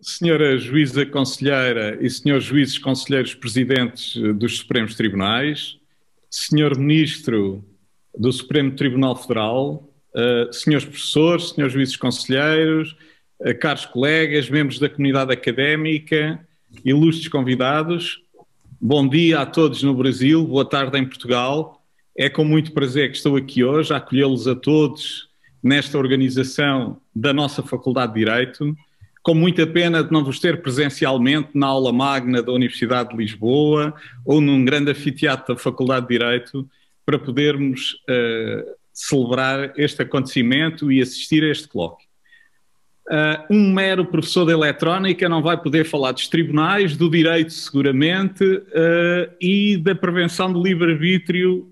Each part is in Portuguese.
Senhora Juíza Conselheira e senhores juízes conselheiros presidentes eh, dos Supremos Tribunais, senhor Ministro do Supremo Tribunal Federal, uh, senhores professores, senhores juízes conselheiros, uh, caros colegas, membros da comunidade académica, ilustres convidados, bom dia a todos no Brasil, boa tarde em Portugal. É com muito prazer que estou aqui hoje a acolhê-los a todos nesta organização da nossa Faculdade de Direito com muita pena de não vos ter presencialmente na aula magna da Universidade de Lisboa ou num grande anfiteatro da Faculdade de Direito para podermos uh, celebrar este acontecimento e assistir a este colóquio. Uh, um mero professor de eletrónica não vai poder falar dos tribunais, do direito, seguramente, uh, e da prevenção do livre-arbítrio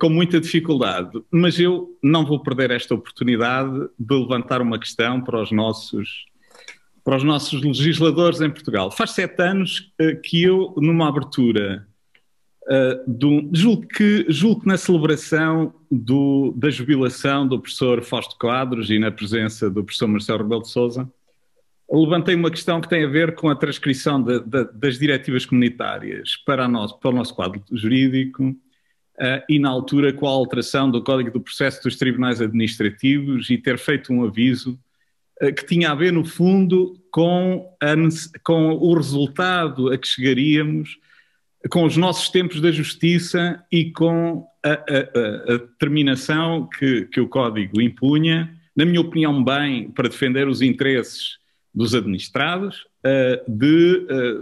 com muita dificuldade. Mas eu não vou perder esta oportunidade de levantar uma questão para os nossos para os nossos legisladores em Portugal. Faz sete anos eh, que eu, numa abertura uh, eh, do, julgo, que, julgo que na celebração do, da jubilação do professor Fausto Quadros e na presença do professor Marcelo Rebelo de Souza, levantei uma questão que tem a ver com a transcrição de, de, das diretivas comunitárias para, nosso, para, o nosso quadro jurídico uh, e, na altura, com a alteração do Código do Processo dos Tribunais Administrativos e ter feito um aviso eh, que tinha a ver, no fundo, com, a, com o resultado a que chegaríamos com os nossos tempos da justiça e com a, a, a determinação que, que, o Código impunha, na minha opinião, bem, para defender os interesses dos administrados, eh, de eh,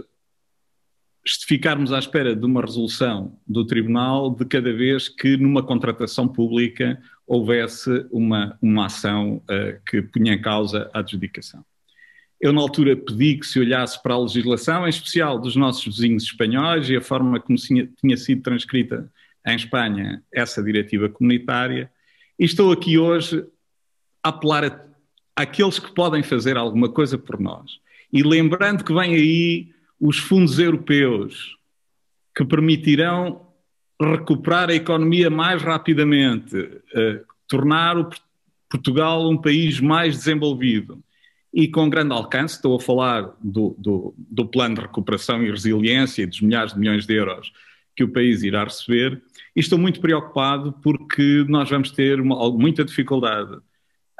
ficarmos à espera de uma resolução do Tribunal de cada vez que numa contratação pública houvesse uma, uma ação uh, que punha em causa a adjudicação. Eu, na altura, pedi que se olhasse para a legislação, em especial dos nossos vizinhos espanhóis e a forma como tinha sido transcrita em Espanha essa diretiva comunitária, e estou aqui hoje a apelar a, àqueles que podem fazer alguma coisa por nós. E lembrando que vêm aí os fundos europeus que permitirão recuperar a economia mais rapidamente, uh, tornar o Portugal um país mais desenvolvido e com grande alcance, estou a falar do, do, do plano de recuperação e resiliência e dos milhares de milhões de euros que o país irá receber, e estou muito preocupado porque nós vamos ter uma, muita dificuldade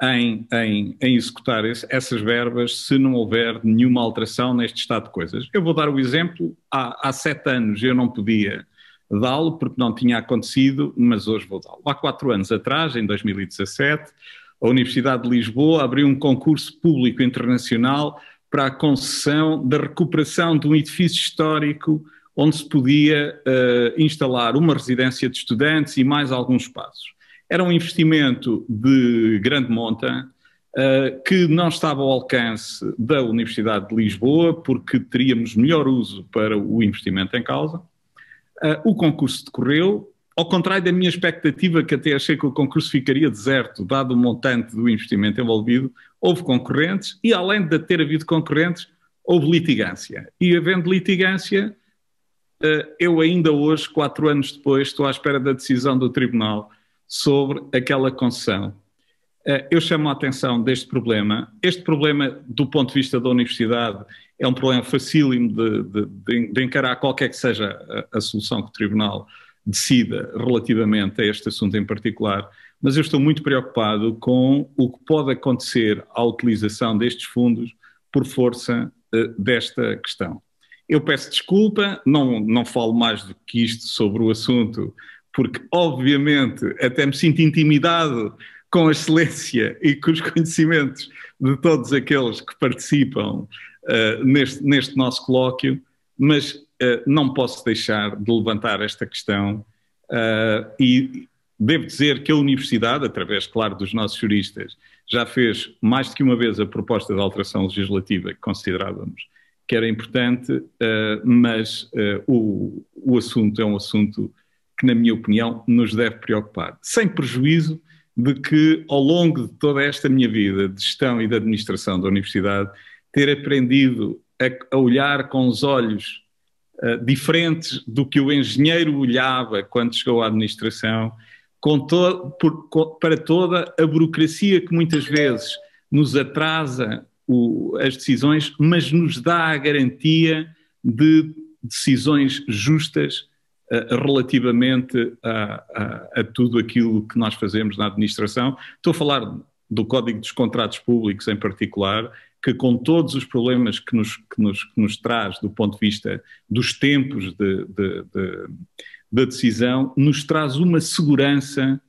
em, em, em executar esse, essas verbas se não houver nenhuma alteração neste estado de coisas. Eu vou dar o exemplo, há, há sete anos eu não podia dá-lo porque não tinha acontecido, mas hoje vou dá-lo. Há quatro anos atrás, em 2017, a Universidade de Lisboa abriu um concurso público internacional para a concessão da recuperação de um edifício histórico onde se podia uh, instalar uma residência de estudantes e mais alguns espaços. Era um investimento de grande monta, Uh, que não estava ao alcance da Universidade de Lisboa, porque teríamos melhor uso para o investimento em causa. Uh, o concurso decorreu, ao contrário da minha expectativa, que até achei que o concurso ficaria deserto, dado o montante do investimento envolvido, houve concorrentes e, além de ter havido concorrentes, houve litigância. E, havendo litigância, ah, eu ainda hoje, quatro anos depois, estou à espera da decisão do Tribunal sobre aquela concessão eh, eu chamo a atenção deste problema. Este problema, do ponto de vista da universidade, é um problema facílimo de, de, de encarar qualquer que seja a, a, solução que o Tribunal decida relativamente a este assunto em particular, mas eu estou muito preocupado com o que pode acontecer à utilização destes fundos por força uh, desta questão. Eu peço desculpa, não, não falo mais do que isto sobre o assunto, porque, obviamente, até me sinto intimidado com a excelência e com os conhecimentos de todos aqueles que participam uh, neste, neste, nosso colóquio, mas uh, não posso deixar de levantar esta questão uh, e devo dizer que a Universidade, através, claro, dos nossos juristas, já fez mais do que uma vez a proposta de alteração legislativa que considerávamos que era importante, mas o, o assunto é um assunto que, na minha opinião, nos deve preocupar, sem prejuízo de que ao longo de toda esta minha vida de gestão e de administração da universidade, ter aprendido a, a olhar com os olhos uh, diferentes do que o engenheiro olhava quando chegou à administração, to por, com, para toda a burocracia que muitas vezes nos atrasa o, as decisões, mas nos dá a garantia de decisões justas eh, relativamente a, a, a tudo aquilo que nós fazemos na administração. Estou a falar do Código dos Contratos Públicos em particular, que com todos os problemas que nos, que nos, que nos traz do ponto de vista dos tempos de, de, de, da decisão, nos traz uma segurança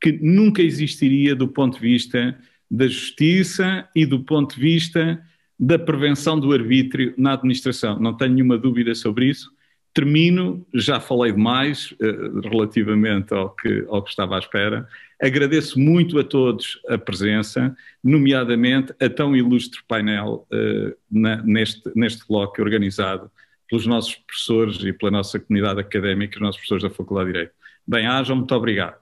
que nunca existiria do ponto de vista da justiça e do ponto de vista da prevenção do arbítrio na administração. Não tenho nenhuma dúvida sobre isso. Termino, já falei demais uh, relativamente ao que, ao que estava à espera. Agradeço muito a todos a presença, nomeadamente a tão ilustre painel uh, na, neste, neste bloco organizado pelos nossos professores e pela nossa comunidade académica, os nossos professores da Faculdade de Direito. Bem-ajam, muito obrigado.